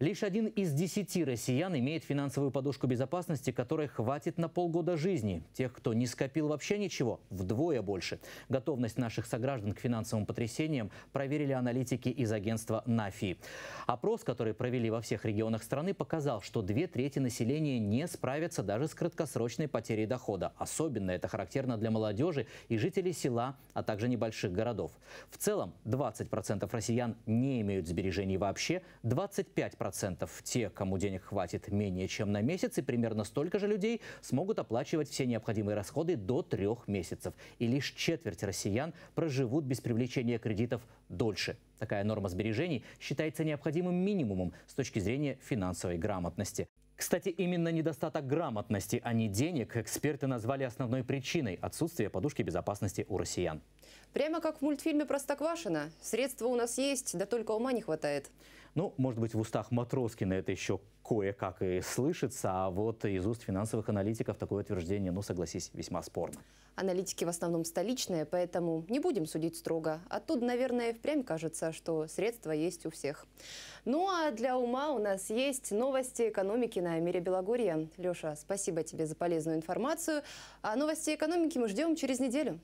Лишь один из десяти россиян имеет финансовую подушку безопасности, которой хватит на полгода жизни. Тех, кто не скопил вообще ничего, вдвое больше. Готовность наших сограждан к финансовым потрясениям проверили аналитики из агентства НАФИ. Опрос, который провели во всех регионах страны, показал, что две трети населения не справятся даже с краткосрочной потерей дохода. Особенно это характерно для молодежи и жителей села, а также небольших городов. В целом 20% россиян не имеют сбережений вообще, 25% 40% те, кому денег хватит менее чем на месяц, и примерно столько же людей смогут оплачивать все необходимые расходы до трех месяцев. И лишь четверть россиян проживут без привлечения кредитов дольше. Такая норма сбережений считается необходимым минимумом с точки зрения финансовой грамотности. Кстати, именно недостаток грамотности, а не денег, эксперты назвали основной причиной отсутствия подушки безопасности у россиян. Прямо как в мультфильме «Простоквашино». Средства у нас есть, да только ума не хватает. Ну, может быть, в устах Матроскина это еще кое-как и слышится, а вот из уст финансовых аналитиков такое утверждение, ну, согласись, весьма спорно. Аналитики в основном столичные, поэтому не будем судить строго. Оттуда, а наверное, впрямь кажется, что средства есть у всех. Ну а для ума у нас есть новости экономики на мире Белогорья. Леша, спасибо тебе за полезную информацию. А новости экономики мы ждем через неделю.